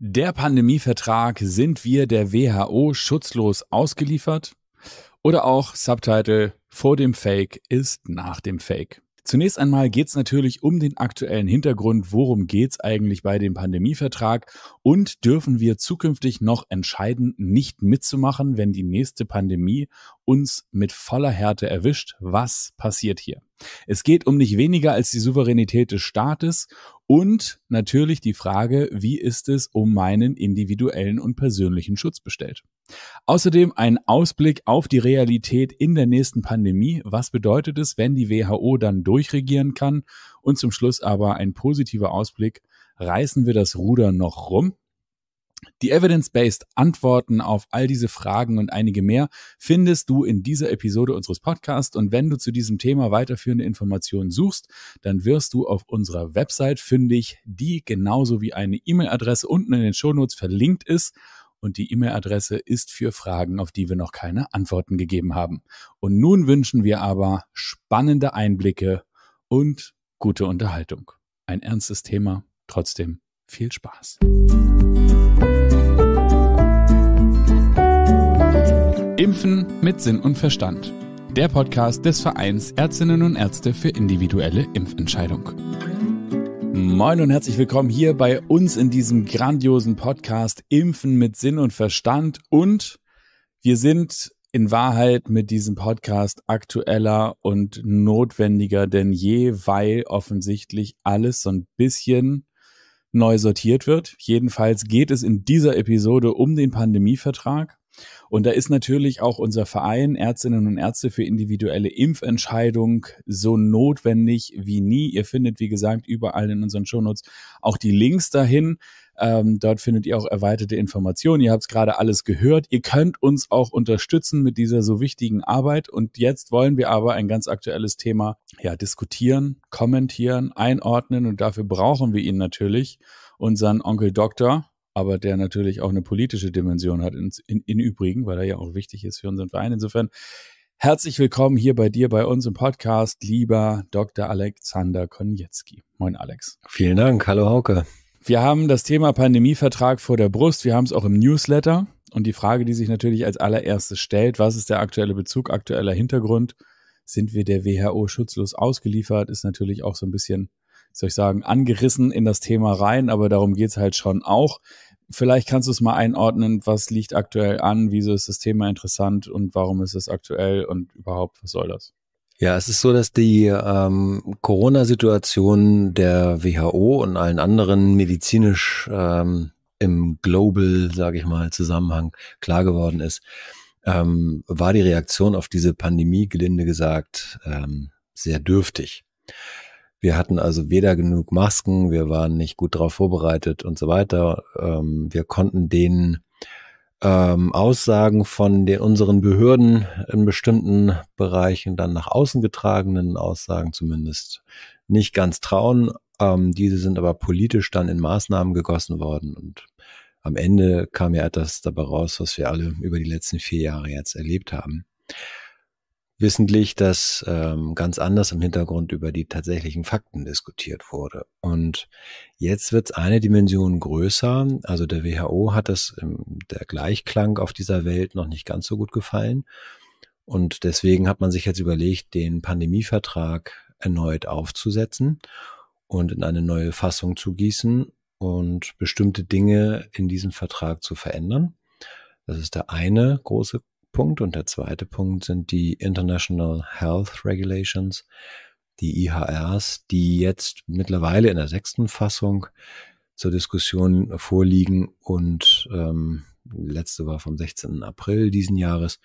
Der Pandemievertrag sind wir der WHO schutzlos ausgeliefert? Oder auch Subtitle Vor dem Fake ist nach dem Fake. Zunächst einmal geht es natürlich um den aktuellen Hintergrund, worum geht es eigentlich bei dem Pandemievertrag und dürfen wir zukünftig noch entscheiden, nicht mitzumachen, wenn die nächste Pandemie uns mit voller Härte erwischt. Was passiert hier? Es geht um nicht weniger als die Souveränität des Staates und natürlich die Frage, wie ist es um meinen individuellen und persönlichen Schutz bestellt? Außerdem ein Ausblick auf die Realität in der nächsten Pandemie. Was bedeutet es, wenn die WHO dann durchregieren kann? Und zum Schluss aber ein positiver Ausblick. Reißen wir das Ruder noch rum? Die evidence-based Antworten auf all diese Fragen und einige mehr findest du in dieser Episode unseres Podcasts. Und wenn du zu diesem Thema weiterführende Informationen suchst, dann wirst du auf unserer Website fündig, die genauso wie eine E-Mail-Adresse unten in den Shownotes verlinkt ist. Und die E-Mail-Adresse ist für Fragen, auf die wir noch keine Antworten gegeben haben. Und nun wünschen wir aber spannende Einblicke und gute Unterhaltung. Ein ernstes Thema, trotzdem viel Spaß. Impfen mit Sinn und Verstand. Der Podcast des Vereins Ärztinnen und Ärzte für individuelle Impfentscheidung. Moin und herzlich willkommen hier bei uns in diesem grandiosen Podcast Impfen mit Sinn und Verstand. Und wir sind in Wahrheit mit diesem Podcast aktueller und notwendiger denn je, weil offensichtlich alles so ein bisschen neu sortiert wird. Jedenfalls geht es in dieser Episode um den Pandemievertrag. Und da ist natürlich auch unser Verein Ärztinnen und Ärzte für individuelle Impfentscheidung so notwendig wie nie. Ihr findet, wie gesagt, überall in unseren Shownotes auch die Links dahin. Ähm, dort findet ihr auch erweiterte Informationen. Ihr habt es gerade alles gehört. Ihr könnt uns auch unterstützen mit dieser so wichtigen Arbeit. Und jetzt wollen wir aber ein ganz aktuelles Thema ja, diskutieren, kommentieren, einordnen. Und dafür brauchen wir ihn natürlich, unseren Onkel Doktor aber der natürlich auch eine politische Dimension hat, in, in, in Übrigen, weil er ja auch wichtig ist für unseren Verein. Insofern herzlich willkommen hier bei dir, bei uns im Podcast, lieber Dr. Alexander Konietzki. Moin, Alex. Vielen Dank. Hallo, Hauke. Wir haben das Thema Pandemievertrag vor der Brust. Wir haben es auch im Newsletter. Und die Frage, die sich natürlich als allererstes stellt, was ist der aktuelle Bezug, aktueller Hintergrund? Sind wir der WHO schutzlos ausgeliefert? Ist natürlich auch so ein bisschen, soll ich sagen, angerissen in das Thema rein, aber darum geht es halt schon auch. Vielleicht kannst du es mal einordnen, was liegt aktuell an, wieso ist das Thema interessant und warum ist es aktuell und überhaupt, was soll das? Ja, es ist so, dass die ähm, Corona-Situation der WHO und allen anderen medizinisch ähm, im Global, sage ich mal, Zusammenhang klar geworden ist, ähm, war die Reaktion auf diese Pandemie, gelinde gesagt, ähm, sehr dürftig. Wir hatten also weder genug Masken, wir waren nicht gut darauf vorbereitet und so weiter. Ähm, wir konnten den ähm, Aussagen von den, unseren Behörden in bestimmten Bereichen, dann nach außen getragenen Aussagen zumindest, nicht ganz trauen. Ähm, diese sind aber politisch dann in Maßnahmen gegossen worden und am Ende kam ja etwas dabei raus, was wir alle über die letzten vier Jahre jetzt erlebt haben wissentlich, dass ähm, ganz anders im Hintergrund über die tatsächlichen Fakten diskutiert wurde. Und jetzt wird es eine Dimension größer. Also der WHO hat es, der Gleichklang auf dieser Welt noch nicht ganz so gut gefallen. Und deswegen hat man sich jetzt überlegt, den Pandemievertrag erneut aufzusetzen und in eine neue Fassung zu gießen und bestimmte Dinge in diesem Vertrag zu verändern. Das ist der eine große Punkt. Und der zweite Punkt sind die International Health Regulations, die IHRs, die jetzt mittlerweile in der sechsten Fassung zur Diskussion vorliegen und ähm, letzte war vom 16. April diesen Jahres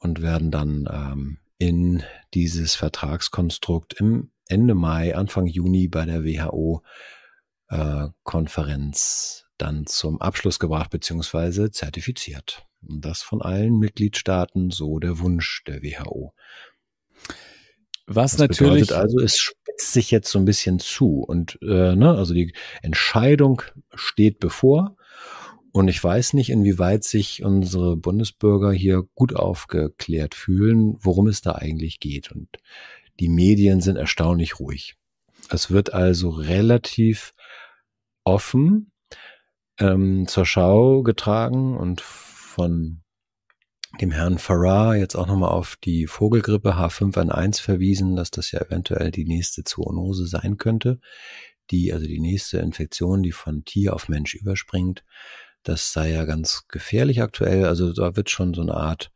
und werden dann ähm, in dieses Vertragskonstrukt im Ende Mai, Anfang Juni bei der WHO-Konferenz äh, dann zum Abschluss gebracht bzw. zertifiziert. Und das von allen Mitgliedstaaten so der Wunsch der WHO. Was das natürlich. Bedeutet also, es spitzt sich jetzt so ein bisschen zu. Und äh, ne, also die Entscheidung steht bevor. Und ich weiß nicht, inwieweit sich unsere Bundesbürger hier gut aufgeklärt fühlen, worum es da eigentlich geht. Und die Medien sind erstaunlich ruhig. Es wird also relativ offen ähm, zur Schau getragen und von dem Herrn Farrar jetzt auch nochmal auf die Vogelgrippe H5N1 verwiesen, dass das ja eventuell die nächste Zoonose sein könnte, die, also die nächste Infektion, die von Tier auf Mensch überspringt. Das sei ja ganz gefährlich aktuell. Also da wird schon so eine Art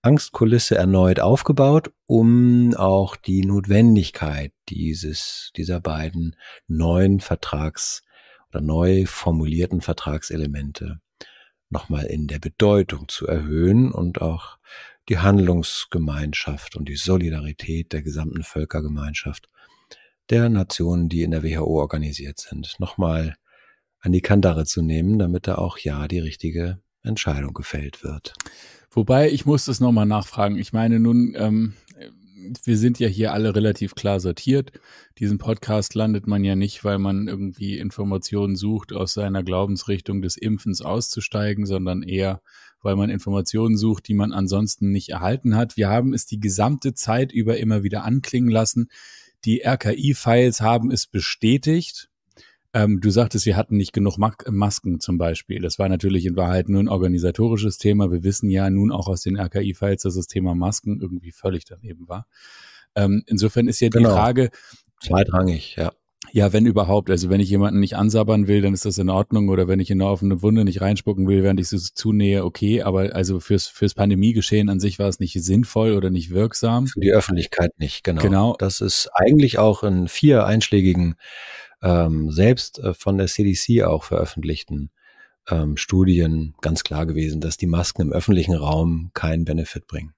Angstkulisse erneut aufgebaut, um auch die Notwendigkeit dieses, dieser beiden neuen Vertrags- oder neu formulierten Vertragselemente nochmal in der Bedeutung zu erhöhen und auch die Handlungsgemeinschaft und die Solidarität der gesamten Völkergemeinschaft der Nationen, die in der WHO organisiert sind, nochmal an die Kandare zu nehmen, damit da auch ja die richtige Entscheidung gefällt wird. Wobei, ich muss das nochmal nachfragen. Ich meine, nun ähm, wir sind ja hier alle relativ klar sortiert. Diesen Podcast landet man ja nicht, weil man irgendwie Informationen sucht, aus seiner Glaubensrichtung des Impfens auszusteigen, sondern eher, weil man Informationen sucht, die man ansonsten nicht erhalten hat. Wir haben es die gesamte Zeit über immer wieder anklingen lassen. Die RKI-Files haben es bestätigt. Ähm, du sagtest, wir hatten nicht genug Masken zum Beispiel. Das war natürlich in Wahrheit nur ein organisatorisches Thema. Wir wissen ja nun auch aus den RKI-Files, dass das Thema Masken irgendwie völlig daneben war. Ähm, insofern ist ja genau. die Frage. Zweitrangig, ja. Ja, wenn überhaupt. Also wenn ich jemanden nicht ansabbern will, dann ist das in Ordnung. Oder wenn ich in eine offene Wunde nicht reinspucken will, während ich sie zunähe, okay. Aber also fürs, fürs Pandemiegeschehen an sich war es nicht sinnvoll oder nicht wirksam. Für die Öffentlichkeit nicht, genau. Genau. Das ist eigentlich auch in vier einschlägigen ähm, selbst äh, von der CDC auch veröffentlichten ähm, Studien ganz klar gewesen, dass die Masken im öffentlichen Raum keinen Benefit bringen.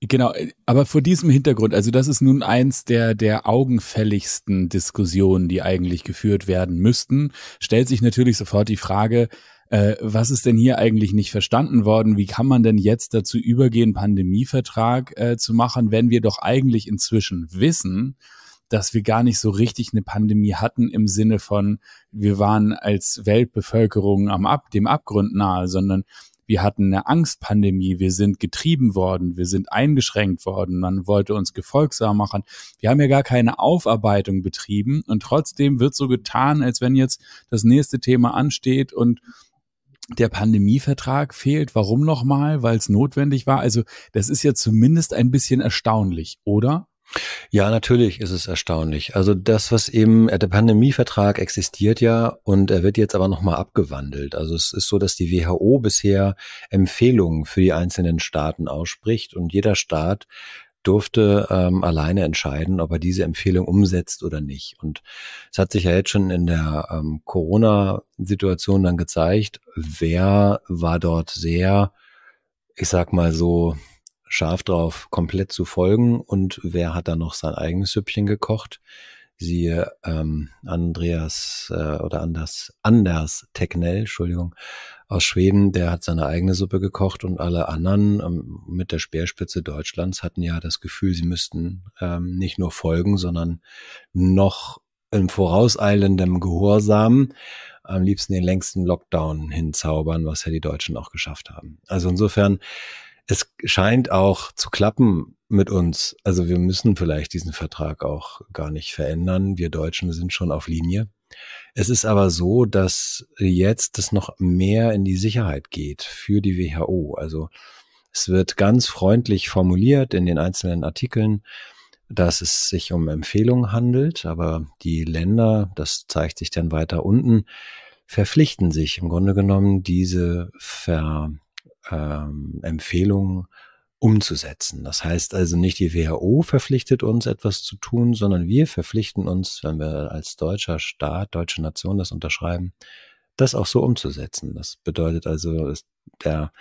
Genau, äh, aber vor diesem Hintergrund, also das ist nun eins der, der augenfälligsten Diskussionen, die eigentlich geführt werden müssten, stellt sich natürlich sofort die Frage, äh, was ist denn hier eigentlich nicht verstanden worden? Wie kann man denn jetzt dazu übergehen, Pandemievertrag äh, zu machen, wenn wir doch eigentlich inzwischen wissen, dass wir gar nicht so richtig eine Pandemie hatten im Sinne von, wir waren als Weltbevölkerung am Ab, dem Abgrund nahe, sondern wir hatten eine Angstpandemie, wir sind getrieben worden, wir sind eingeschränkt worden, man wollte uns gefolgsam machen. Wir haben ja gar keine Aufarbeitung betrieben und trotzdem wird so getan, als wenn jetzt das nächste Thema ansteht und der Pandemievertrag fehlt. Warum nochmal? Weil es notwendig war. Also das ist ja zumindest ein bisschen erstaunlich, oder? Ja, natürlich ist es erstaunlich. Also das, was eben, äh, der Pandemievertrag existiert ja und er wird jetzt aber nochmal abgewandelt. Also es ist so, dass die WHO bisher Empfehlungen für die einzelnen Staaten ausspricht und jeder Staat durfte ähm, alleine entscheiden, ob er diese Empfehlung umsetzt oder nicht. Und es hat sich ja jetzt schon in der ähm, Corona-Situation dann gezeigt, wer war dort sehr, ich sag mal so, scharf drauf, komplett zu folgen. Und wer hat da noch sein eigenes Süppchen gekocht? Siehe ähm, Andreas äh, oder anders, Anders Technell, Entschuldigung, aus Schweden, der hat seine eigene Suppe gekocht und alle anderen ähm, mit der Speerspitze Deutschlands hatten ja das Gefühl, sie müssten ähm, nicht nur folgen, sondern noch im vorauseilendem Gehorsam am liebsten den längsten Lockdown hinzaubern, was ja die Deutschen auch geschafft haben. Also insofern es scheint auch zu klappen mit uns. Also wir müssen vielleicht diesen Vertrag auch gar nicht verändern. Wir Deutschen sind schon auf Linie. Es ist aber so, dass jetzt es noch mehr in die Sicherheit geht für die WHO. Also es wird ganz freundlich formuliert in den einzelnen Artikeln, dass es sich um Empfehlungen handelt, aber die Länder, das zeigt sich dann weiter unten, verpflichten sich im Grunde genommen, diese Ver ähm, Empfehlungen umzusetzen. Das heißt also nicht die WHO verpflichtet uns etwas zu tun, sondern wir verpflichten uns, wenn wir als deutscher Staat, deutsche Nation das unterschreiben, das auch so umzusetzen. Das bedeutet also, der,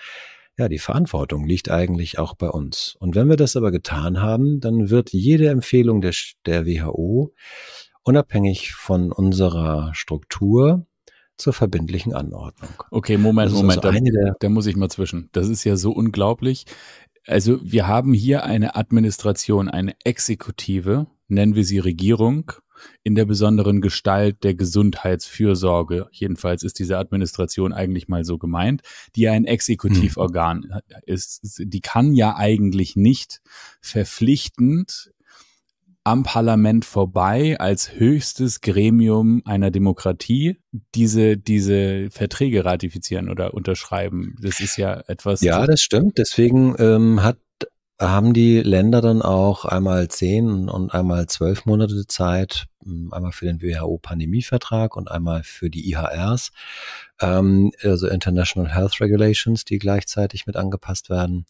ja, die Verantwortung liegt eigentlich auch bei uns. Und wenn wir das aber getan haben, dann wird jede Empfehlung der, der WHO unabhängig von unserer Struktur zur verbindlichen Anordnung. Okay, Moment, Moment, also da, da muss ich mal zwischen. Das ist ja so unglaublich. Also wir haben hier eine Administration, eine Exekutive, nennen wir sie Regierung, in der besonderen Gestalt der Gesundheitsfürsorge. Jedenfalls ist diese Administration eigentlich mal so gemeint, die ja ein Exekutivorgan hm. ist. Die kann ja eigentlich nicht verpflichtend am Parlament vorbei als höchstes Gremium einer Demokratie diese, diese Verträge ratifizieren oder unterschreiben. Das ist ja etwas. Ja, das stimmt. Deswegen ähm, hat haben die Länder dann auch einmal zehn und einmal zwölf Monate Zeit, ähm, einmal für den WHO-Pandemievertrag und einmal für die IHRs, ähm, also International Health Regulations, die gleichzeitig mit angepasst werden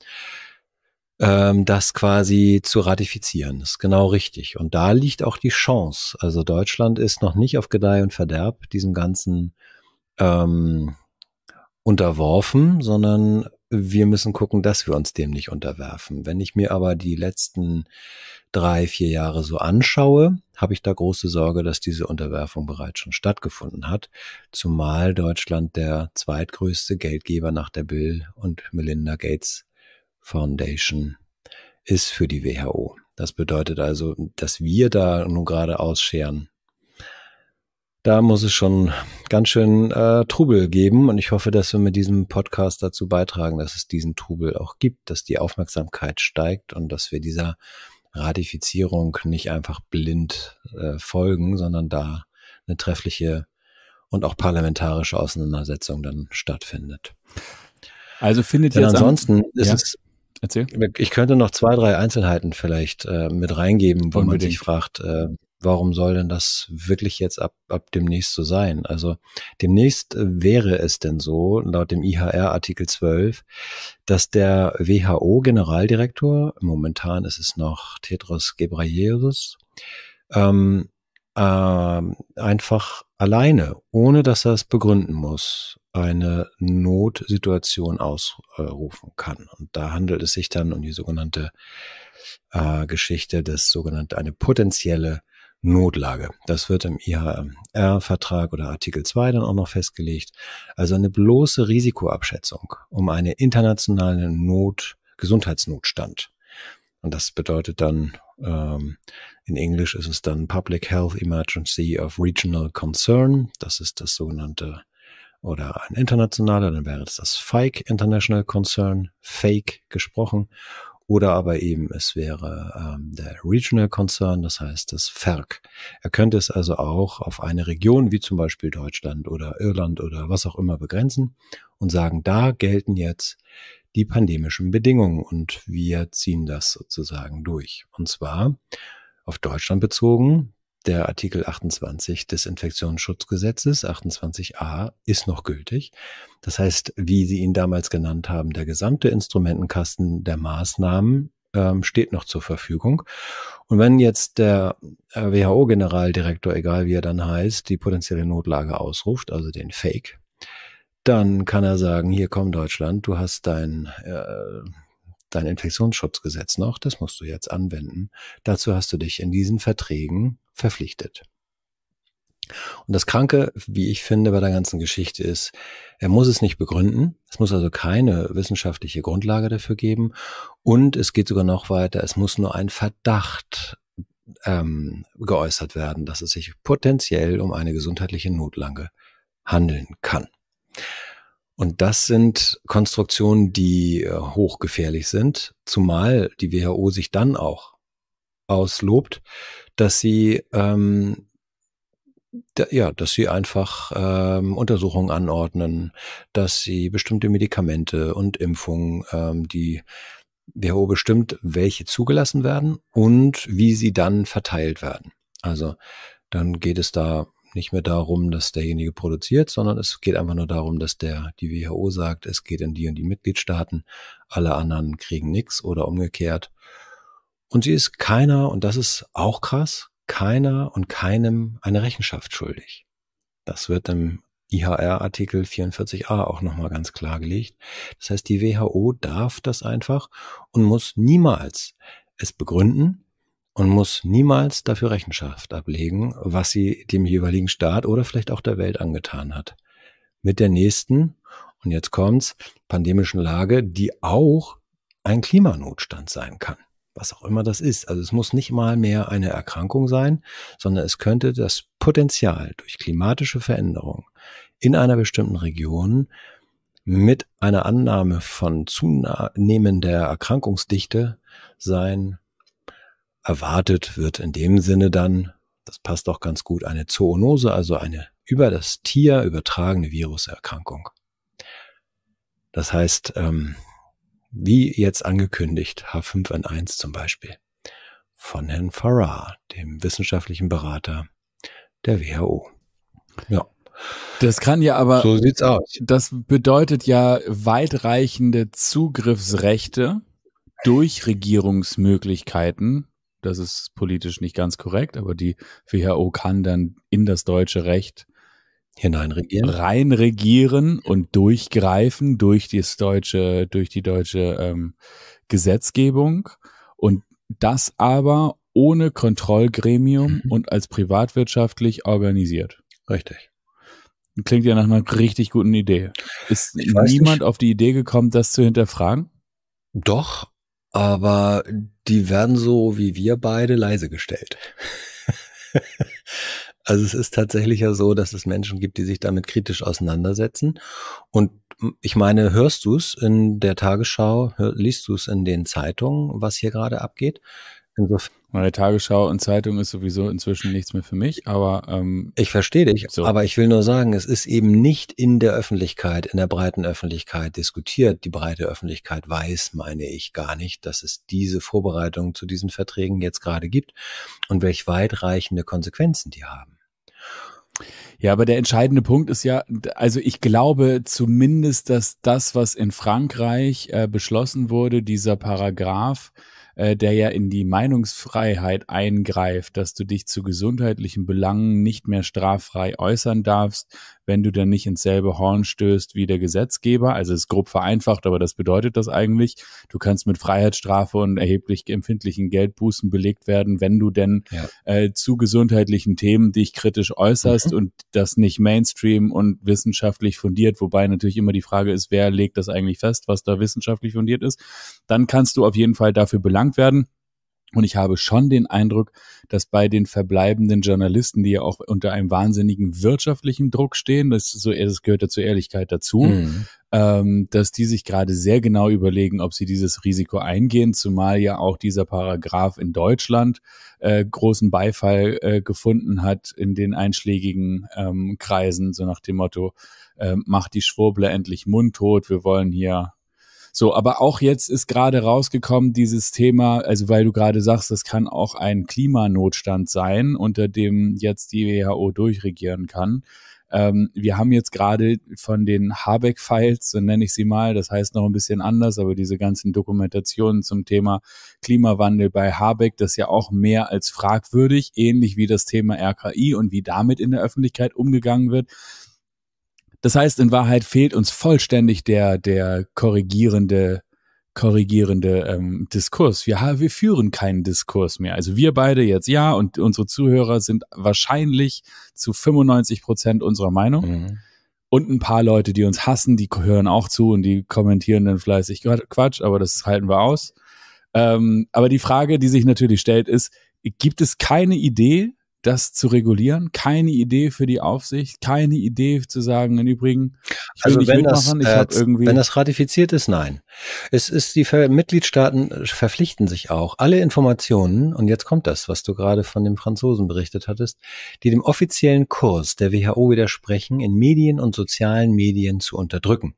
ähm, das quasi zu ratifizieren. Das ist genau richtig. Und da liegt auch die Chance. Also Deutschland ist noch nicht auf Gedeih und Verderb diesem ganzen ähm, unterworfen, sondern wir müssen gucken, dass wir uns dem nicht unterwerfen. Wenn ich mir aber die letzten drei, vier Jahre so anschaue, habe ich da große Sorge, dass diese Unterwerfung bereits schon stattgefunden hat, zumal Deutschland der zweitgrößte Geldgeber nach der Bill und Melinda Gates Foundation ist für die WHO. Das bedeutet also, dass wir da nun gerade ausscheren. Da muss es schon ganz schön äh, Trubel geben und ich hoffe, dass wir mit diesem Podcast dazu beitragen, dass es diesen Trubel auch gibt, dass die Aufmerksamkeit steigt und dass wir dieser Ratifizierung nicht einfach blind äh, folgen, sondern da eine treffliche und auch parlamentarische Auseinandersetzung dann stattfindet. Also findet Denn jetzt ansonsten am, ja. es Erzähl. Ich könnte noch zwei, drei Einzelheiten vielleicht äh, mit reingeben, wo Unbedingt. man sich fragt, äh, warum soll denn das wirklich jetzt ab, ab demnächst so sein? Also demnächst äh, wäre es denn so, laut dem IHR Artikel 12, dass der WHO-Generaldirektor, momentan ist es noch Tedros Ghebreyesus, ähm, äh, einfach alleine, ohne dass er es begründen muss, eine Notsituation ausrufen kann. Und da handelt es sich dann um die sogenannte äh, Geschichte, das sogenannte eine potenzielle Notlage. Das wird im IHR-Vertrag oder Artikel 2 dann auch noch festgelegt. Also eine bloße Risikoabschätzung um einen internationalen Not, Gesundheitsnotstand. Und das bedeutet dann, ähm, in Englisch ist es dann Public Health Emergency of Regional Concern. Das ist das sogenannte oder ein internationaler, dann wäre das das FIKE International Concern, Fake gesprochen. Oder aber eben es wäre ähm, der Regional Concern, das heißt das FERC. Er könnte es also auch auf eine Region wie zum Beispiel Deutschland oder Irland oder was auch immer begrenzen und sagen, da gelten jetzt die pandemischen Bedingungen und wir ziehen das sozusagen durch. Und zwar auf Deutschland bezogen, der Artikel 28 des Infektionsschutzgesetzes, 28a, ist noch gültig. Das heißt, wie Sie ihn damals genannt haben, der gesamte Instrumentenkasten der Maßnahmen ähm, steht noch zur Verfügung. Und wenn jetzt der äh, WHO-Generaldirektor, egal wie er dann heißt, die potenzielle Notlage ausruft, also den Fake, dann kann er sagen, hier komm Deutschland, du hast dein... Äh, dein Infektionsschutzgesetz noch, das musst du jetzt anwenden. Dazu hast du dich in diesen Verträgen verpflichtet. Und das Kranke, wie ich finde, bei der ganzen Geschichte ist, er muss es nicht begründen. Es muss also keine wissenschaftliche Grundlage dafür geben. Und es geht sogar noch weiter, es muss nur ein Verdacht ähm, geäußert werden, dass es sich potenziell um eine gesundheitliche Notlange handeln kann. Und das sind Konstruktionen, die äh, hochgefährlich sind, zumal die WHO sich dann auch auslobt, dass sie ähm, da, ja, dass sie einfach ähm, Untersuchungen anordnen, dass sie bestimmte Medikamente und Impfungen, ähm, die WHO bestimmt, welche zugelassen werden und wie sie dann verteilt werden. Also dann geht es da nicht mehr darum, dass derjenige produziert, sondern es geht einfach nur darum, dass der die WHO sagt, es geht in die und die Mitgliedstaaten, alle anderen kriegen nichts oder umgekehrt. Und sie ist keiner, und das ist auch krass, keiner und keinem eine Rechenschaft schuldig. Das wird im IHR-Artikel 44a auch nochmal ganz klar gelegt. Das heißt, die WHO darf das einfach und muss niemals es begründen, und muss niemals dafür Rechenschaft ablegen, was sie dem jeweiligen Staat oder vielleicht auch der Welt angetan hat. Mit der nächsten, und jetzt kommt's, pandemischen Lage, die auch ein Klimanotstand sein kann. Was auch immer das ist. Also es muss nicht mal mehr eine Erkrankung sein, sondern es könnte das Potenzial durch klimatische Veränderungen in einer bestimmten Region mit einer Annahme von zunehmender Erkrankungsdichte sein Erwartet wird in dem Sinne dann, das passt auch ganz gut, eine Zoonose, also eine über das Tier übertragene Viruserkrankung. Das heißt, ähm, wie jetzt angekündigt, H5N1 zum Beispiel von Herrn Farrar, dem wissenschaftlichen Berater der WHO. Ja. Das kann ja aber. So sieht's aus. Das bedeutet ja weitreichende Zugriffsrechte durch Regierungsmöglichkeiten das ist politisch nicht ganz korrekt, aber die WHO kann dann in das deutsche Recht hineinregieren, reinregieren und durchgreifen durch das deutsche, durch die deutsche ähm, Gesetzgebung und das aber ohne Kontrollgremium mhm. und als privatwirtschaftlich organisiert. Richtig. Klingt ja nach einer richtig guten Idee. Ist niemand nicht. auf die Idee gekommen, das zu hinterfragen? Doch, aber die werden so wie wir beide leise gestellt. also es ist tatsächlich ja so, dass es Menschen gibt, die sich damit kritisch auseinandersetzen. Und ich meine, hörst du es in der Tagesschau, hör, liest du es in den Zeitungen, was hier gerade abgeht? Insofern. Meine Tagesschau und Zeitung ist sowieso inzwischen nichts mehr für mich, aber ähm, ich verstehe dich, so. aber ich will nur sagen, es ist eben nicht in der Öffentlichkeit, in der breiten Öffentlichkeit diskutiert. Die breite Öffentlichkeit weiß, meine ich, gar nicht, dass es diese Vorbereitungen zu diesen Verträgen jetzt gerade gibt und welch weitreichende Konsequenzen die haben. Ja, aber der entscheidende Punkt ist ja, also ich glaube zumindest, dass das, was in Frankreich äh, beschlossen wurde, dieser Paragraph, äh, der ja in die Meinungsfreiheit eingreift, dass du dich zu gesundheitlichen Belangen nicht mehr straffrei äußern darfst, wenn du dann nicht ins selbe Horn stößt wie der Gesetzgeber. Also ist grob vereinfacht, aber das bedeutet das eigentlich. Du kannst mit Freiheitsstrafe und erheblich empfindlichen Geldbußen belegt werden, wenn du denn ja. äh, zu gesundheitlichen Themen dich kritisch äußerst mhm. und das nicht Mainstream und wissenschaftlich fundiert, wobei natürlich immer die Frage ist, wer legt das eigentlich fest, was da wissenschaftlich fundiert ist, dann kannst du auf jeden Fall dafür belangt werden. Und ich habe schon den Eindruck, dass bei den verbleibenden Journalisten, die ja auch unter einem wahnsinnigen wirtschaftlichen Druck stehen, das, so, das gehört ja zur Ehrlichkeit dazu, mhm. ähm, dass die sich gerade sehr genau überlegen, ob sie dieses Risiko eingehen, zumal ja auch dieser Paragraph in Deutschland äh, großen Beifall äh, gefunden hat in den einschlägigen ähm, Kreisen, so nach dem Motto, äh, macht die Schwurbler endlich mundtot, wir wollen hier so, aber auch jetzt ist gerade rausgekommen dieses Thema, also weil du gerade sagst, das kann auch ein Klimanotstand sein, unter dem jetzt die WHO durchregieren kann. Ähm, wir haben jetzt gerade von den Habeck-Files, so nenne ich sie mal, das heißt noch ein bisschen anders, aber diese ganzen Dokumentationen zum Thema Klimawandel bei Habeck, das ist ja auch mehr als fragwürdig, ähnlich wie das Thema RKI und wie damit in der Öffentlichkeit umgegangen wird. Das heißt, in Wahrheit fehlt uns vollständig der, der korrigierende, korrigierende ähm, Diskurs. Wir, wir führen keinen Diskurs mehr. Also wir beide jetzt ja und unsere Zuhörer sind wahrscheinlich zu 95 Prozent unserer Meinung. Mhm. Und ein paar Leute, die uns hassen, die hören auch zu und die kommentieren dann fleißig Quatsch, aber das halten wir aus. Ähm, aber die Frage, die sich natürlich stellt, ist, gibt es keine Idee, das zu regulieren, keine Idee für die Aufsicht, keine Idee zu sagen, im Übrigen, also wenn das, äh, wenn das ratifiziert ist, nein. Es ist, die Ver Mitgliedstaaten äh, verpflichten sich auch, alle Informationen, und jetzt kommt das, was du gerade von dem Franzosen berichtet hattest, die dem offiziellen Kurs der WHO widersprechen, in Medien und sozialen Medien zu unterdrücken.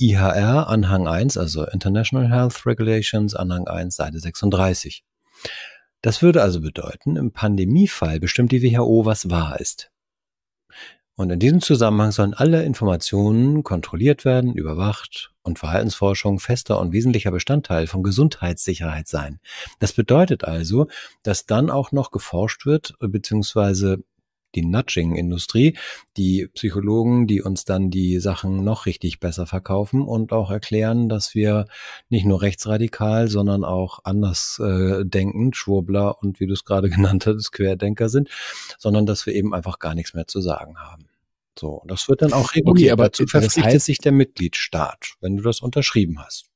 IHR Anhang 1, also International Health Regulations Anhang 1, Seite 36. Das würde also bedeuten, im Pandemiefall bestimmt die WHO, was wahr ist. Und in diesem Zusammenhang sollen alle Informationen kontrolliert werden, überwacht und Verhaltensforschung fester und wesentlicher Bestandteil von Gesundheitssicherheit sein. Das bedeutet also, dass dann auch noch geforscht wird bzw die Nudging-Industrie, die Psychologen, die uns dann die Sachen noch richtig besser verkaufen und auch erklären, dass wir nicht nur rechtsradikal, sondern auch anders äh, denken, Schwurbler und wie du es gerade genannt hast, Querdenker sind, sondern dass wir eben einfach gar nichts mehr zu sagen haben. So, das wird dann auch reguliert. Okay, aber dazu verpflichtet das heißt, sich der Mitgliedstaat, wenn du das unterschrieben hast.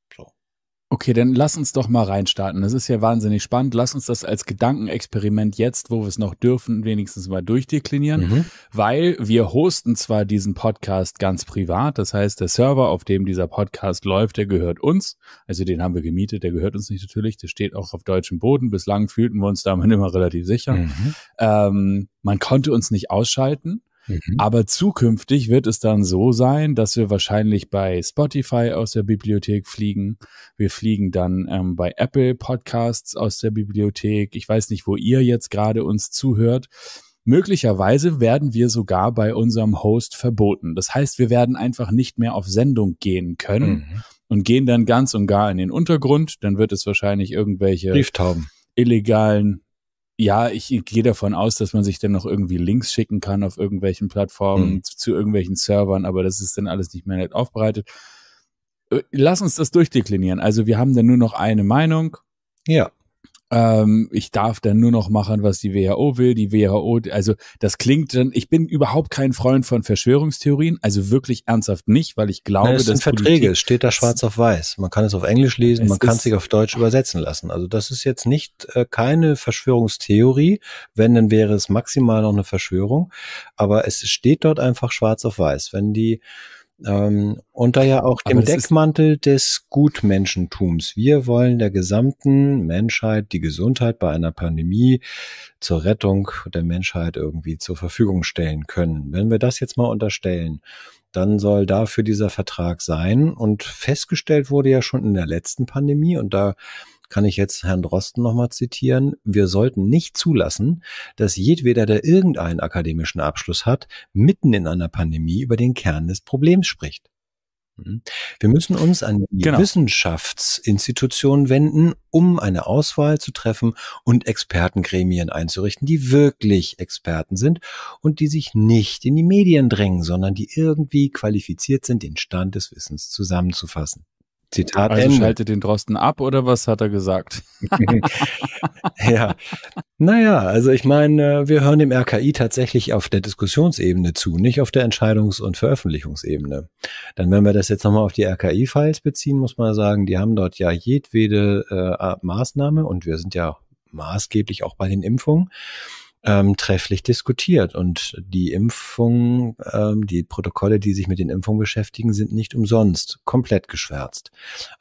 Okay, dann lass uns doch mal reinstarten. Das ist ja wahnsinnig spannend. Lass uns das als Gedankenexperiment jetzt, wo wir es noch dürfen, wenigstens mal durchdeklinieren, mhm. weil wir hosten zwar diesen Podcast ganz privat. Das heißt, der Server, auf dem dieser Podcast läuft, der gehört uns. Also den haben wir gemietet. Der gehört uns nicht natürlich. Der steht auch auf deutschem Boden. Bislang fühlten wir uns damit immer relativ sicher. Mhm. Ähm, man konnte uns nicht ausschalten. Mhm. Aber zukünftig wird es dann so sein, dass wir wahrscheinlich bei Spotify aus der Bibliothek fliegen. Wir fliegen dann ähm, bei Apple Podcasts aus der Bibliothek. Ich weiß nicht, wo ihr jetzt gerade uns zuhört. Möglicherweise werden wir sogar bei unserem Host verboten. Das heißt, wir werden einfach nicht mehr auf Sendung gehen können mhm. und gehen dann ganz und gar in den Untergrund. Dann wird es wahrscheinlich irgendwelche Brieftauben. illegalen ja, ich, gehe davon aus, dass man sich dann noch irgendwie Links schicken kann auf irgendwelchen Plattformen mhm. zu, zu, irgendwelchen Servern, aber das ist dann alles nicht mehr nett aufbereitet. Äh, lass uns das durchdeklinieren. Also wir haben dann nur noch eine Meinung. Ja ähm, ich darf dann nur noch machen, was die WHO will, die WHO, also das klingt dann, ich bin überhaupt kein Freund von Verschwörungstheorien, also wirklich ernsthaft nicht, weil ich glaube, Nein, es dass sind Verträge, es steht da schwarz auf weiß. Man kann es auf Englisch lesen, man kann es sich auf Deutsch übersetzen lassen. Also das ist jetzt nicht äh, keine Verschwörungstheorie, wenn dann wäre es maximal noch eine Verschwörung, aber es steht dort einfach schwarz auf weiß. Wenn die ähm, unter ja auch dem Deckmantel des Gutmenschentums. Wir wollen der gesamten Menschheit die Gesundheit bei einer Pandemie zur Rettung der Menschheit irgendwie zur Verfügung stellen können. Wenn wir das jetzt mal unterstellen, dann soll dafür dieser Vertrag sein. Und festgestellt wurde ja schon in der letzten Pandemie und da kann ich jetzt Herrn Drosten nochmal zitieren, wir sollten nicht zulassen, dass jedweder, der irgendeinen akademischen Abschluss hat, mitten in einer Pandemie über den Kern des Problems spricht. Mhm. Wir müssen uns an die genau. Wissenschaftsinstitutionen wenden, um eine Auswahl zu treffen und Expertengremien einzurichten, die wirklich Experten sind und die sich nicht in die Medien drängen, sondern die irgendwie qualifiziert sind, den Stand des Wissens zusammenzufassen. Zitat also Ende. schaltet den Drosten ab oder was hat er gesagt? ja. Naja, also ich meine, wir hören dem RKI tatsächlich auf der Diskussionsebene zu, nicht auf der Entscheidungs- und Veröffentlichungsebene. Dann, wenn wir das jetzt nochmal auf die RKI-Files beziehen, muss man sagen, die haben dort ja jedwede äh, Maßnahme und wir sind ja maßgeblich auch bei den Impfungen ähm, trefflich diskutiert. Und die Impfung, ähm, die Protokolle, die sich mit den Impfungen beschäftigen, sind nicht umsonst komplett geschwärzt.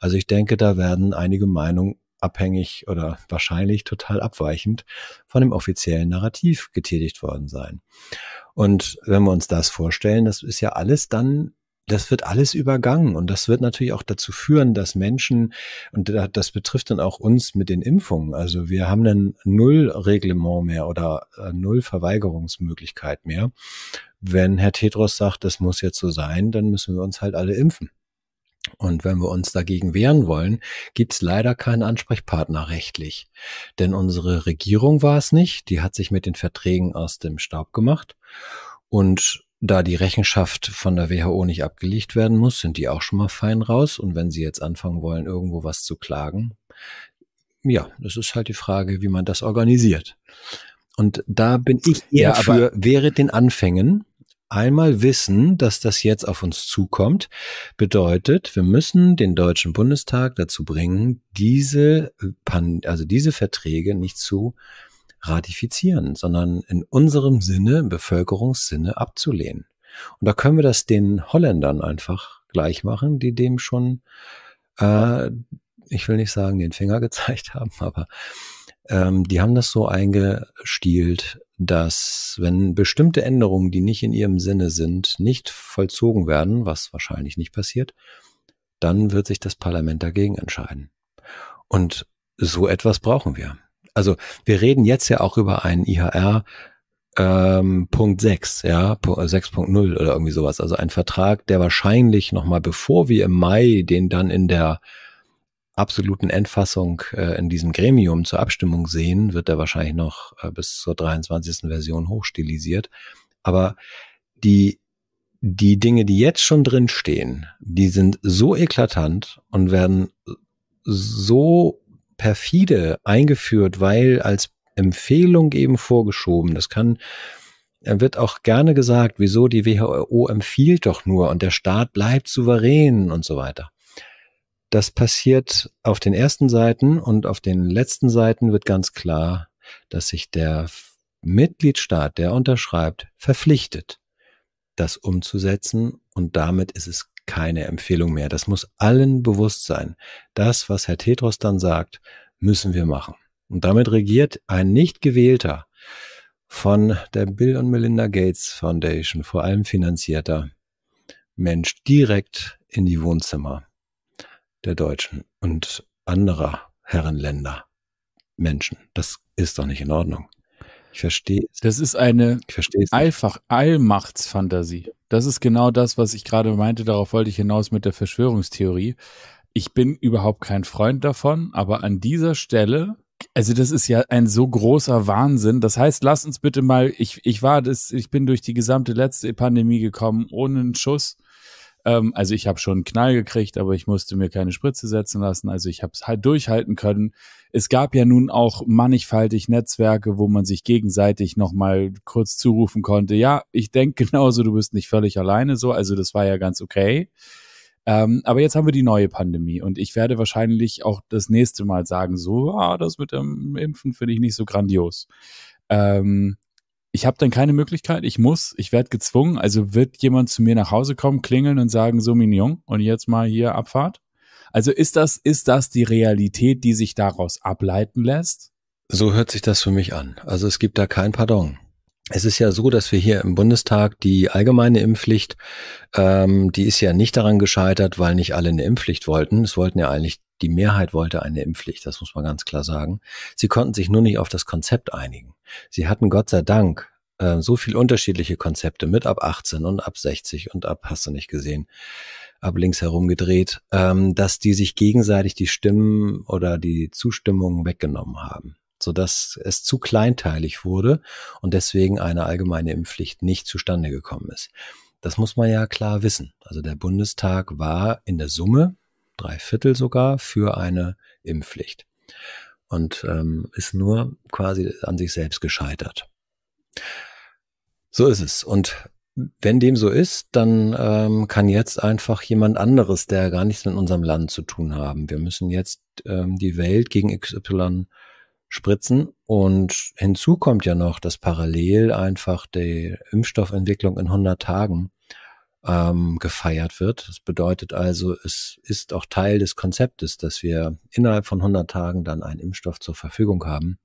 Also ich denke, da werden einige Meinungen abhängig oder wahrscheinlich total abweichend von dem offiziellen Narrativ getätigt worden sein. Und wenn wir uns das vorstellen, das ist ja alles dann das wird alles übergangen und das wird natürlich auch dazu führen, dass Menschen, und das betrifft dann auch uns mit den Impfungen, also wir haben dann null Reglement mehr oder äh, null Verweigerungsmöglichkeit mehr. Wenn Herr Tedros sagt, das muss jetzt so sein, dann müssen wir uns halt alle impfen. Und wenn wir uns dagegen wehren wollen, gibt's leider keinen Ansprechpartner rechtlich. Denn unsere Regierung war es nicht, die hat sich mit den Verträgen aus dem Staub gemacht. Und da die Rechenschaft von der WHO nicht abgelegt werden muss, sind die auch schon mal fein raus. Und wenn sie jetzt anfangen wollen, irgendwo was zu klagen, ja, das ist halt die Frage, wie man das organisiert. Und da bin ich eher ja, für, wäre den Anfängen einmal wissen, dass das jetzt auf uns zukommt, bedeutet, wir müssen den Deutschen Bundestag dazu bringen, diese, Pan also diese Verträge nicht zu ratifizieren, sondern in unserem Sinne, im Bevölkerungssinne abzulehnen. Und da können wir das den Holländern einfach gleich machen, die dem schon, äh, ich will nicht sagen, den Finger gezeigt haben, aber ähm, die haben das so eingestielt, dass wenn bestimmte Änderungen, die nicht in ihrem Sinne sind, nicht vollzogen werden, was wahrscheinlich nicht passiert, dann wird sich das Parlament dagegen entscheiden. Und so etwas brauchen wir also wir reden jetzt ja auch über einen IHR ähm, Punkt 6, ja, 6.0 äh, oder irgendwie sowas. Also ein Vertrag, der wahrscheinlich nochmal, bevor wir im Mai den dann in der absoluten Endfassung äh, in diesem Gremium zur Abstimmung sehen, wird er wahrscheinlich noch äh, bis zur 23. Version hochstilisiert. Aber die, die Dinge, die jetzt schon drinstehen, die sind so eklatant und werden so perfide eingeführt, weil als Empfehlung eben vorgeschoben. Das kann wird auch gerne gesagt, wieso die WHO empfiehlt doch nur und der Staat bleibt souverän und so weiter. Das passiert auf den ersten Seiten und auf den letzten Seiten wird ganz klar, dass sich der Mitgliedstaat, der unterschreibt, verpflichtet, das umzusetzen und damit ist es keine Empfehlung mehr. Das muss allen bewusst sein. Das, was Herr Tetros dann sagt, müssen wir machen. Und damit regiert ein nicht gewählter, von der Bill und Melinda Gates Foundation, vor allem finanzierter Mensch, direkt in die Wohnzimmer der Deutschen und anderer Herrenländer Menschen. Das ist doch nicht in Ordnung. Ich verstehe es. Das ist eine einfach Allmachtsfantasie. Das ist genau das, was ich gerade meinte. Darauf wollte ich hinaus mit der Verschwörungstheorie. Ich bin überhaupt kein Freund davon, aber an dieser Stelle also das ist ja ein so großer Wahnsinn. Das heißt, lass uns bitte mal, ich, ich war das, ich bin durch die gesamte letzte Pandemie gekommen, ohne einen Schuss. Ähm, also ich habe schon einen Knall gekriegt, aber ich musste mir keine Spritze setzen lassen. Also ich habe es halt durchhalten können. Es gab ja nun auch mannigfaltig Netzwerke, wo man sich gegenseitig nochmal kurz zurufen konnte. Ja, ich denke genauso, du bist nicht völlig alleine so. Also das war ja ganz okay. Ähm, aber jetzt haben wir die neue Pandemie und ich werde wahrscheinlich auch das nächste Mal sagen, so, ah, das mit dem Impfen finde ich nicht so grandios. Ähm, ich habe dann keine Möglichkeit, ich muss, ich werde gezwungen, also wird jemand zu mir nach Hause kommen, klingeln und sagen, so Mignon, und jetzt mal hier Abfahrt? Also ist das, ist das die Realität, die sich daraus ableiten lässt? So hört sich das für mich an. Also es gibt da kein Pardon. Es ist ja so, dass wir hier im Bundestag die allgemeine Impfpflicht, ähm, die ist ja nicht daran gescheitert, weil nicht alle eine Impfpflicht wollten. Es wollten ja eigentlich die Mehrheit wollte eine Impfpflicht, das muss man ganz klar sagen. Sie konnten sich nur nicht auf das Konzept einigen. Sie hatten Gott sei Dank äh, so viel unterschiedliche Konzepte mit ab 18 und ab 60 und ab, hast du nicht gesehen, ab links herum gedreht, ähm, dass die sich gegenseitig die Stimmen oder die Zustimmung weggenommen haben sodass es zu kleinteilig wurde und deswegen eine allgemeine Impfpflicht nicht zustande gekommen ist. Das muss man ja klar wissen. Also der Bundestag war in der Summe drei Viertel sogar, für eine Impfpflicht und ähm, ist nur quasi an sich selbst gescheitert. So ist es. Und wenn dem so ist, dann ähm, kann jetzt einfach jemand anderes, der gar nichts mit unserem Land zu tun haben. Wir müssen jetzt ähm, die Welt gegen XY spritzen. Und hinzu kommt ja noch, dass parallel einfach die Impfstoffentwicklung in 100 Tagen ähm, gefeiert wird. Das bedeutet also, es ist auch Teil des Konzeptes, dass wir innerhalb von 100 Tagen dann einen Impfstoff zur Verfügung haben.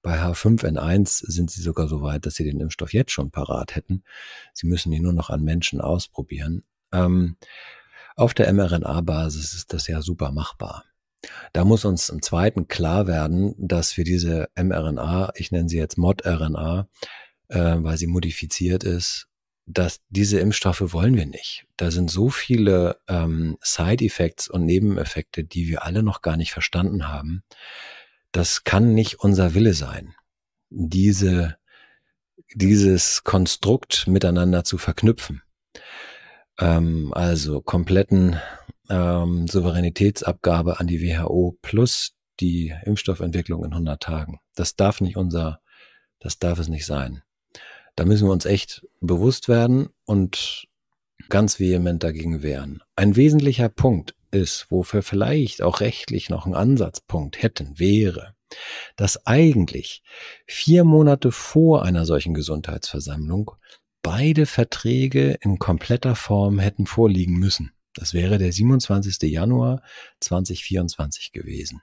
Bei H5N1 sind sie sogar so weit, dass sie den Impfstoff jetzt schon parat hätten. Sie müssen ihn nur noch an Menschen ausprobieren. Ähm, auf der mRNA-Basis ist das ja super machbar. Da muss uns im Zweiten klar werden, dass wir diese mRNA, ich nenne sie jetzt Mod-RNA, äh, weil sie modifiziert ist, dass diese Impfstoffe wollen wir nicht. Da sind so viele ähm, Side-Effects und Nebeneffekte, die wir alle noch gar nicht verstanden haben. Das kann nicht unser Wille sein, diese, dieses Konstrukt miteinander zu verknüpfen. Ähm, also kompletten ähm, Souveränitätsabgabe an die WHO plus die Impfstoffentwicklung in 100 Tagen. Das darf nicht unser, das darf es nicht sein. Da müssen wir uns echt bewusst werden und ganz vehement dagegen wehren. Ein wesentlicher Punkt ist, wofür vielleicht auch rechtlich noch ein Ansatzpunkt hätten, wäre, dass eigentlich vier Monate vor einer solchen Gesundheitsversammlung beide Verträge in kompletter Form hätten vorliegen müssen. Das wäre der 27. Januar 2024 gewesen.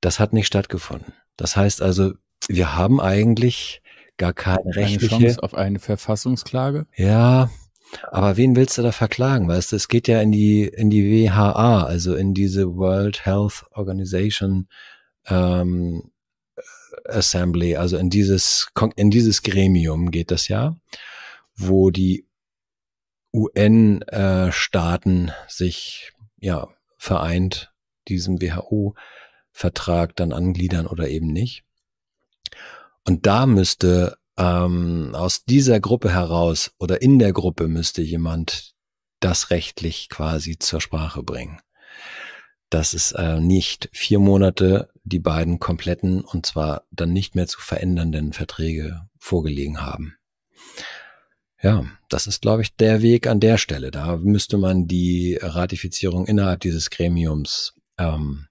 Das hat nicht stattgefunden. Das heißt also, wir haben eigentlich gar keine rechtliche eine Chance auf eine Verfassungsklage. Ja, aber wen willst du da verklagen? Weißt du, es geht ja in die in die WHA, also in diese World Health Organization ähm, Assembly, also in dieses in dieses Gremium geht das ja, wo die UN-Staaten äh, sich ja vereint diesem WHO-Vertrag dann angliedern oder eben nicht. Und da müsste ähm, aus dieser Gruppe heraus oder in der Gruppe müsste jemand das rechtlich quasi zur Sprache bringen. Das ist äh, nicht vier Monate die beiden kompletten und zwar dann nicht mehr zu verändernden Verträge vorgelegen haben. Ja, das ist, glaube ich, der Weg an der Stelle. Da müsste man die Ratifizierung innerhalb dieses Gremiums ähm,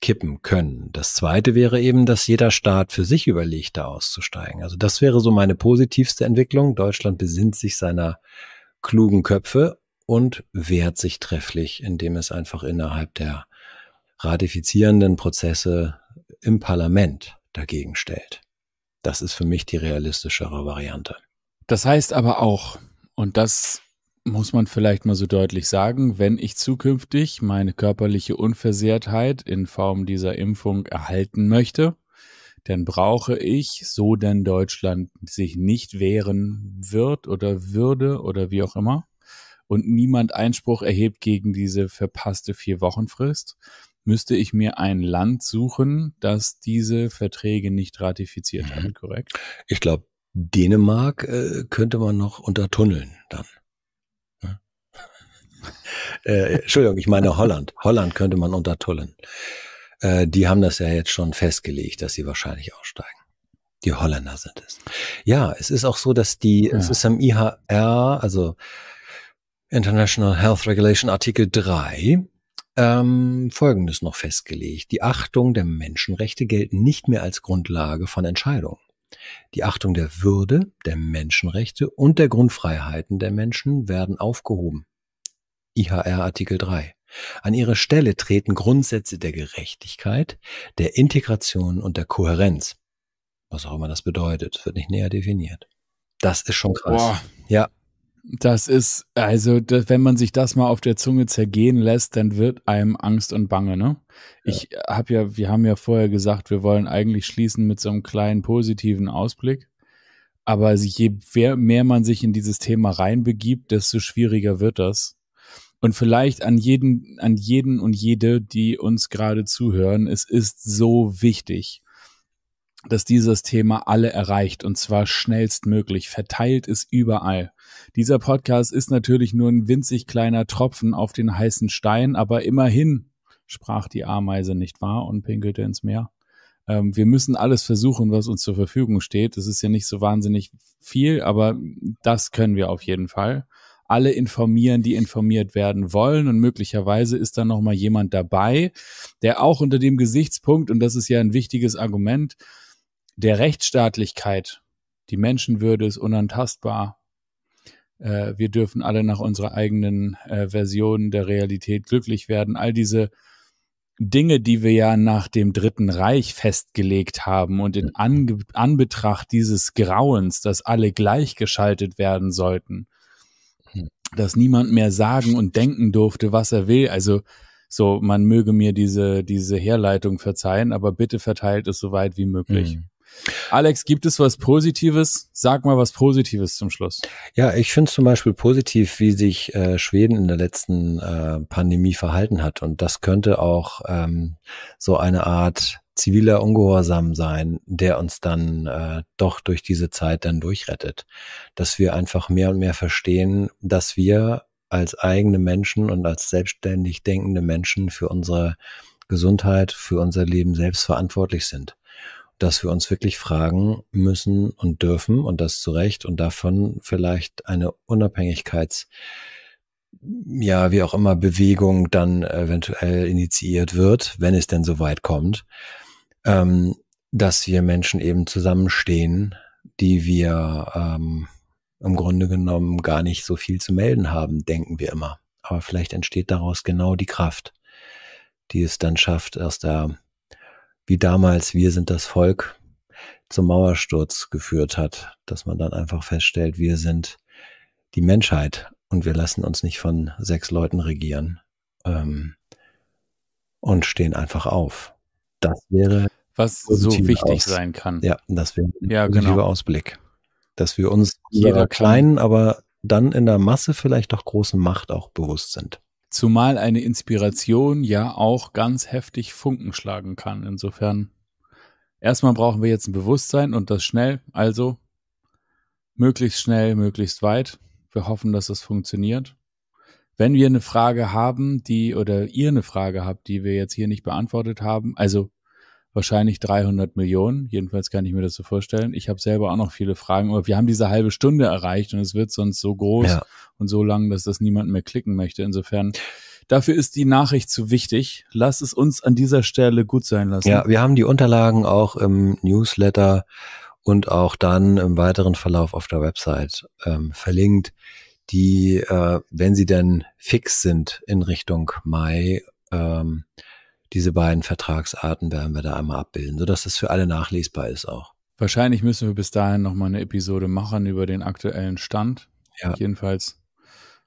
kippen können. Das zweite wäre eben, dass jeder Staat für sich überlegt, da auszusteigen. Also das wäre so meine positivste Entwicklung. Deutschland besinnt sich seiner klugen Köpfe und wehrt sich trefflich, indem es einfach innerhalb der ratifizierenden Prozesse im Parlament dagegen stellt. Das ist für mich die realistischere Variante. Das heißt aber auch, und das muss man vielleicht mal so deutlich sagen, wenn ich zukünftig meine körperliche Unversehrtheit in Form dieser Impfung erhalten möchte, dann brauche ich, so denn Deutschland sich nicht wehren wird oder würde oder wie auch immer, und niemand Einspruch erhebt gegen diese verpasste Vier-Wochen-Frist, müsste ich mir ein Land suchen, das diese Verträge nicht ratifiziert mhm. hat, korrekt? Ich glaube, Dänemark äh, könnte man noch untertunneln dann. äh, Entschuldigung, ich meine Holland. Holland könnte man untertullen. Tullen. Äh, die haben das ja jetzt schon festgelegt, dass sie wahrscheinlich aussteigen. Die Holländer sind es. Ja, es ist auch so, dass die, ja. es ist am IHR, also International Health Regulation Artikel 3, ähm, Folgendes noch festgelegt. Die Achtung der Menschenrechte gelten nicht mehr als Grundlage von Entscheidungen. Die Achtung der Würde, der Menschenrechte und der Grundfreiheiten der Menschen werden aufgehoben. IHR Artikel 3. An ihre Stelle treten Grundsätze der Gerechtigkeit, der Integration und der Kohärenz. Was auch immer das bedeutet, wird nicht näher definiert. Das ist schon krass. Boah. Ja. Das ist, also, das, wenn man sich das mal auf der Zunge zergehen lässt, dann wird einem Angst und Bange, ne? Ja. Ich habe ja, wir haben ja vorher gesagt, wir wollen eigentlich schließen mit so einem kleinen positiven Ausblick. Aber je mehr man sich in dieses Thema reinbegibt, desto schwieriger wird das. Und vielleicht an jeden, an jeden und jede, die uns gerade zuhören, es ist so wichtig, dass dieses Thema alle erreicht und zwar schnellstmöglich. Verteilt ist überall. Dieser Podcast ist natürlich nur ein winzig kleiner Tropfen auf den heißen Stein, aber immerhin sprach die Ameise nicht wahr und pinkelte ins Meer. Ähm, wir müssen alles versuchen, was uns zur Verfügung steht. Es ist ja nicht so wahnsinnig viel, aber das können wir auf jeden Fall alle informieren, die informiert werden wollen. Und möglicherweise ist da nochmal jemand dabei, der auch unter dem Gesichtspunkt, und das ist ja ein wichtiges Argument, der Rechtsstaatlichkeit, die Menschenwürde ist unantastbar. Äh, wir dürfen alle nach unserer eigenen äh, Version der Realität glücklich werden. All diese Dinge, die wir ja nach dem Dritten Reich festgelegt haben und in Anbetracht dieses Grauens, dass alle gleichgeschaltet werden sollten, dass niemand mehr sagen und denken durfte, was er will. Also so, man möge mir diese, diese Herleitung verzeihen, aber bitte verteilt es so weit wie möglich. Mhm. Alex, gibt es was Positives? Sag mal was Positives zum Schluss. Ja, ich finde zum Beispiel positiv, wie sich äh, Schweden in der letzten äh, Pandemie verhalten hat. Und das könnte auch ähm, so eine Art ziviler Ungehorsam sein, der uns dann äh, doch durch diese Zeit dann durchrettet. Dass wir einfach mehr und mehr verstehen, dass wir als eigene Menschen und als selbstständig denkende Menschen für unsere Gesundheit, für unser Leben selbst verantwortlich sind dass wir uns wirklich fragen müssen und dürfen und das zu Recht und davon vielleicht eine Unabhängigkeits ja, wie auch immer Bewegung dann eventuell initiiert wird, wenn es denn so weit kommt, ähm, dass wir Menschen eben zusammenstehen, die wir ähm, im Grunde genommen gar nicht so viel zu melden haben, denken wir immer. Aber vielleicht entsteht daraus genau die Kraft, die es dann schafft, aus der wie damals Wir sind das Volk zum Mauersturz geführt hat, dass man dann einfach feststellt, wir sind die Menschheit und wir lassen uns nicht von sechs Leuten regieren ähm, und stehen einfach auf. Das wäre was so wichtig Aus sein kann. Ja, das wäre ein ja, genau. Ausblick, dass wir uns jeder kleinen, aber dann in der Masse vielleicht auch großen Macht auch bewusst sind. Zumal eine Inspiration ja auch ganz heftig Funken schlagen kann. Insofern, erstmal brauchen wir jetzt ein Bewusstsein und das schnell. Also, möglichst schnell, möglichst weit. Wir hoffen, dass das funktioniert. Wenn wir eine Frage haben, die oder ihr eine Frage habt, die wir jetzt hier nicht beantwortet haben, also wahrscheinlich 300 Millionen. Jedenfalls kann ich mir das so vorstellen. Ich habe selber auch noch viele Fragen, aber wir haben diese halbe Stunde erreicht und es wird sonst so groß ja. und so lang, dass das niemand mehr klicken möchte. Insofern, dafür ist die Nachricht zu wichtig. Lass es uns an dieser Stelle gut sein lassen. Ja, wir haben die Unterlagen auch im Newsletter und auch dann im weiteren Verlauf auf der Website ähm, verlinkt, die, äh, wenn sie denn fix sind in Richtung Mai, ähm, diese beiden Vertragsarten werden wir da einmal abbilden, sodass das für alle nachlesbar ist auch. Wahrscheinlich müssen wir bis dahin nochmal eine Episode machen über den aktuellen Stand. Ja. Jedenfalls,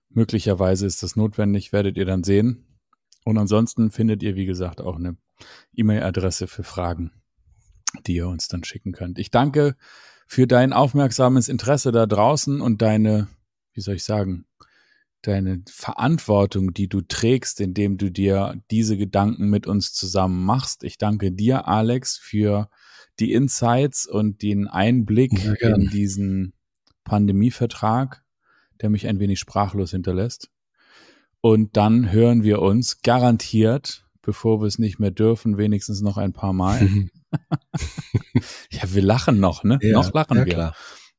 möglicherweise ist das notwendig, werdet ihr dann sehen. Und ansonsten findet ihr, wie gesagt, auch eine E-Mail-Adresse für Fragen, die ihr uns dann schicken könnt. Ich danke für dein aufmerksames Interesse da draußen und deine, wie soll ich sagen, deine Verantwortung, die du trägst, indem du dir diese Gedanken mit uns zusammen machst. Ich danke dir, Alex, für die Insights und den Einblick in diesen Pandemievertrag, der mich ein wenig sprachlos hinterlässt. Und dann hören wir uns garantiert, bevor wir es nicht mehr dürfen, wenigstens noch ein paar Mal. ja, wir lachen noch, ne? Ja, noch lachen ja, wir.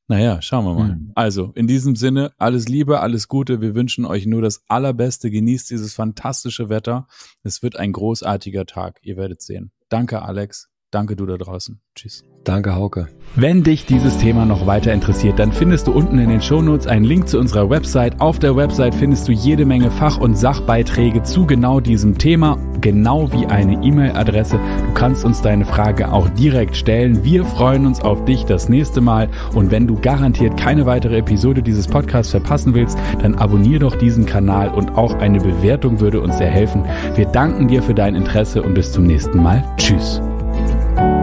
Naja, schauen wir mal. Mhm. Also, in diesem Sinne, alles Liebe, alles Gute. Wir wünschen euch nur das Allerbeste. Genießt dieses fantastische Wetter. Es wird ein großartiger Tag. Ihr werdet sehen. Danke, Alex. Danke, du da draußen. Tschüss. Danke, Hauke. Wenn dich dieses Thema noch weiter interessiert, dann findest du unten in den Shownotes einen Link zu unserer Website. Auf der Website findest du jede Menge Fach- und Sachbeiträge zu genau diesem Thema, genau wie eine E-Mail-Adresse. Du kannst uns deine Frage auch direkt stellen. Wir freuen uns auf dich das nächste Mal. Und wenn du garantiert keine weitere Episode dieses Podcasts verpassen willst, dann abonnier doch diesen Kanal und auch eine Bewertung würde uns sehr helfen. Wir danken dir für dein Interesse und bis zum nächsten Mal. Tschüss. 嗯。